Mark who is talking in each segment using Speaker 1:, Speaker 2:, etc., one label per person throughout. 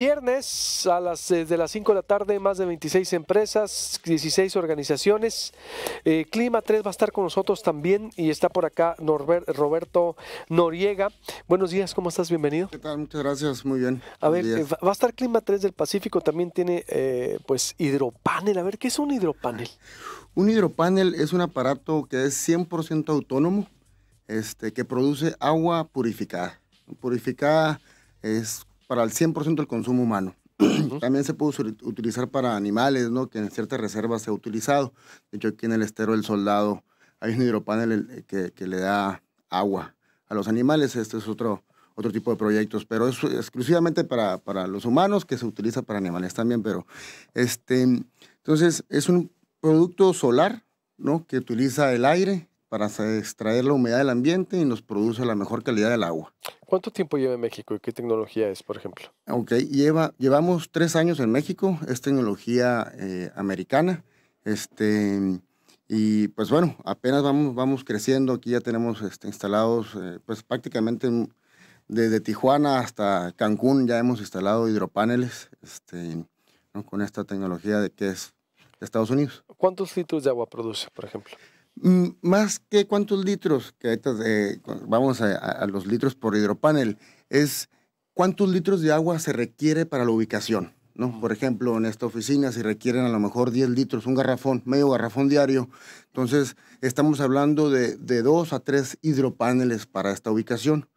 Speaker 1: Viernes a las eh, de las 5 de la tarde, más de 26 empresas, 16 organizaciones. Eh, Clima 3 va a estar con nosotros también y está por acá Roberto Noriega. Buenos días, ¿cómo estás? Bienvenido. ¿Qué tal? Muchas gracias, muy bien. A ver, eh, va a estar Clima 3 del Pacífico, también tiene pues hidropanel. A ver, ¿qué es un hidropanel?
Speaker 2: Un hidropanel es un aparato que es 100% autónomo, este, que produce agua purificada. Purificada es para el 100% del consumo humano. También se puede utilizar para animales, ¿no? Que en ciertas reservas se ha utilizado. De hecho, aquí en el estero del soldado hay un hidropanel eh, que, le da agua a los animales. Este es otro, otro tipo de proyectos, pero es exclusivamente para, para, los humanos, que se utiliza para animales también, pero este, entonces es un producto solar, ¿no? Que utiliza el aire para extraer la humedad del ambiente y nos
Speaker 1: produce la mejor calidad del agua. ¿Cuánto tiempo lleva en México y qué tecnología es, por ejemplo?
Speaker 2: Ok, lleva, llevamos tres años en México, es tecnología eh, americana, este, y pues bueno, apenas vamos, vamos creciendo, aquí ya tenemos este, instalados eh, pues prácticamente desde Tijuana hasta Cancún ya hemos instalado hidropaneles este, ¿no? con esta tecnología de que es de Estados Unidos. ¿Cuántos litros de agua produce, por ejemplo? Mm, más que cuántos litros, que eh, vamos a, los litros por hidropanel, es cuántos litros de agua se requiere para la ubicación. Por ejemplo, en esta oficina se requieren a lo mejor 10 litros, un garrafón, medio garrafón diario. Entonces, estamos hablando de, de dos a tres hidropaneles para esta ubicación.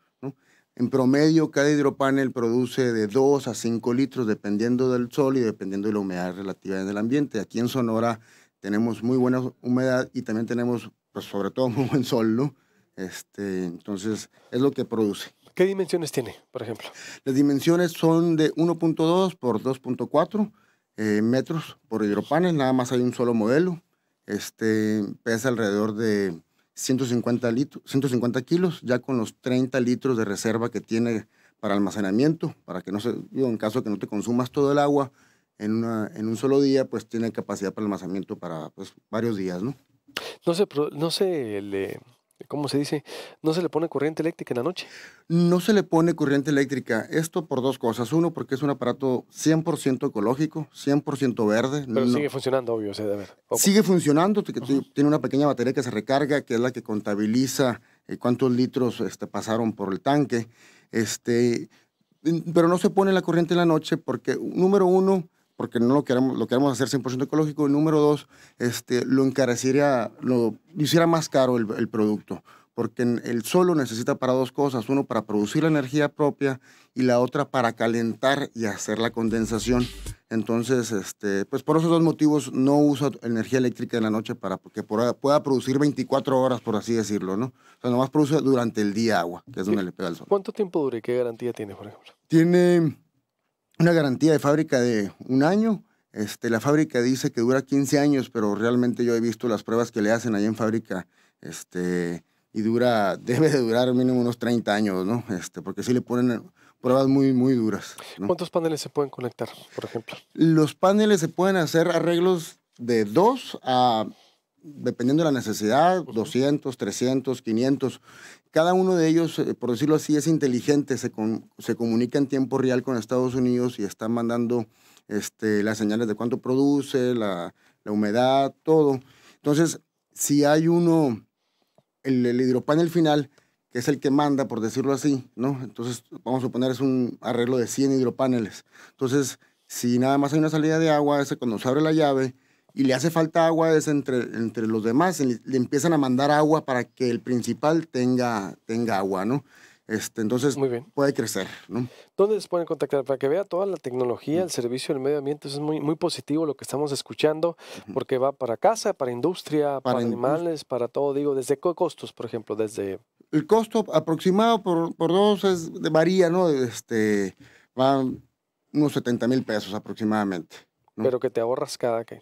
Speaker 2: En promedio, cada hidropanel produce de 2 a 5 litros, dependiendo del sol y dependiendo de la humedad relativa en el ambiente. Aquí en Sonora tenemos muy buena humedad y también tenemos, pues sobre todo, muy buen sol, ¿no? Este, entonces, es lo que produce. ¿Qué dimensiones tiene, por ejemplo? Las dimensiones son de 1.2 por 2.4 eh, metros por hidropanes, nada más hay un solo modelo. Este, pesa alrededor de 150, litros, 150 kilos, ya con los 30 litros de reserva que tiene para almacenamiento, para que no se, en caso de que no te consumas todo el agua, en, un solo día, pues tiene capacidad para almacenamiento para pues, varios días, ¿no?
Speaker 1: No se, no sé ¿cómo se dice? No se le pone
Speaker 2: corriente eléctrica en la noche. No se le pone corriente eléctrica. Esto por dos cosas. Uno, porque es un aparato 100% ecológico, 100% verde. Pero sigue
Speaker 1: funcionando, obvio.
Speaker 2: sigue funcionando, tiene una pequeña batería que se recarga, que es la que contabiliza eh, cuántos litros este, pasaron por el tanque. Este, pero no se pone la corriente en la noche porque, número uno, porque no lo queremos, lo queremos hacer 100% ecológico. Y número dos, este, lo encarecería, lo hiciera más caro el, producto porque el solo necesita para dos cosas, uno para producir la energía propia y la otra para calentar y hacer la condensación. Entonces, este, pues por esos dos motivos no usa energía eléctrica en la noche para que pueda producir 24 horas, por así decirlo, ¿no? O sea, nomás produce durante el día agua, que es donde le pega el sol.
Speaker 1: ¿Cuánto tiempo dura y qué garantía tiene, por ejemplo?
Speaker 2: Tiene una garantía de fábrica de un año. Este, la fábrica dice que dura 15 años, pero realmente yo he visto las pruebas que le hacen ahí en fábrica, este, y dura, debe de durar mínimo unos 30 años, ¿no? Este, porque sí le ponen pruebas muy, muy duras.
Speaker 1: ¿Cuántos paneles se pueden conectar, por ejemplo?
Speaker 2: Los paneles se pueden hacer arreglos de 2 a dependiendo de la necesidad, 200, 300, 500. Cada uno de ellos, eh, por decirlo así, es inteligente, se, se comunica en tiempo real con Estados Unidos y está mandando este, las señales de cuánto produce, la, la humedad, todo. Entonces, si hay uno, el, hidropanel final, que es el que manda, por decirlo así, ¿no? Entonces, vamos a suponer, es un arreglo de 100 hidropaneles. Entonces, si nada más hay una salida de agua, ese cuando se abre la llave, y le hace falta agua es entre, los demás, le empiezan a mandar agua para que el principal tenga, tenga agua, ¿no? Este, entonces puede crecer. ¿no?
Speaker 1: ¿Dónde les pueden contactar? Para que vea toda la tecnología, el servicio del medio ambiente, eso es muy, muy positivo lo que estamos escuchando, porque va para casa, para industria, para, animales, para todo, digo, desde qué costos, por ejemplo, desde... El costo
Speaker 2: aproximado por, dos es, varía, ¿no? Este, va unos 70 mil pesos aproximadamente.
Speaker 1: Pero que te ahorras cada que...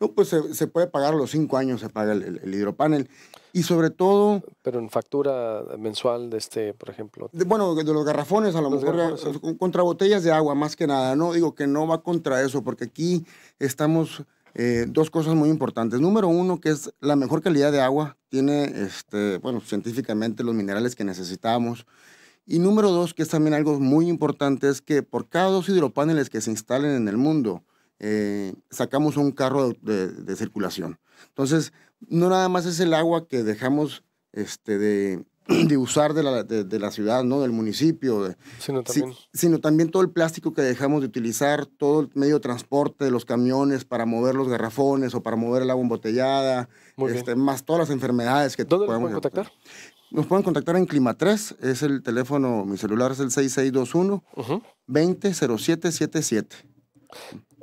Speaker 1: No, pues se, puede pagar
Speaker 2: los cinco años, se paga el, hidropanel. Y sobre todo... Pero en factura mensual
Speaker 1: de este, por ejemplo.
Speaker 2: bueno, de los garrafones, a lo mejor eh, contra botellas de agua, más que nada, ¿no? Digo que no va contra eso, porque aquí estamos eh, dos cosas muy importantes. Número uno, que es la mejor calidad de agua, tiene, este, bueno, científicamente los minerales que necesitamos. Y número dos, que es también algo muy importante, es que por cada dos hidropaneles que se instalen en el mundo, eh, sacamos un carro de, circulación. Entonces, no nada más es el agua que dejamos este, de, usar de la, ciudad, ¿no? del municipio, sino también. sino, también. todo el plástico que dejamos de utilizar, todo el medio de transporte de los camiones para mover los garrafones o para mover el agua embotellada, este, más todas las enfermedades que ¿Dónde podemos contactar. Nos pueden contactar en Clima 3, es el teléfono, mi celular es el 6621 200777.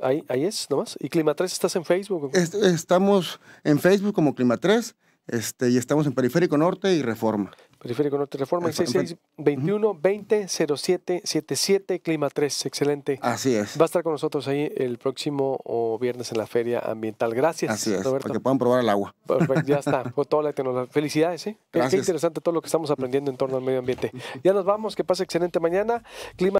Speaker 2: Ahí, es, nomás. ¿Y Clima 3 estás en Facebook? estamos en Facebook como Clima 3 este, y estamos en Periférico Norte y Reforma. Periférico Norte
Speaker 1: Reforma, el 6621 20 Clima 3. Excelente. Así es. Va a estar con nosotros ahí el próximo viernes en la Feria Ambiental. Gracias, Roberto. Para que
Speaker 2: puedan probar el agua. Perfecto, ya está.
Speaker 1: Felicidades, ¿eh? Qué, qué interesante todo lo que estamos aprendiendo en torno al medio ambiente. Ya nos vamos. Que pase excelente mañana. Clima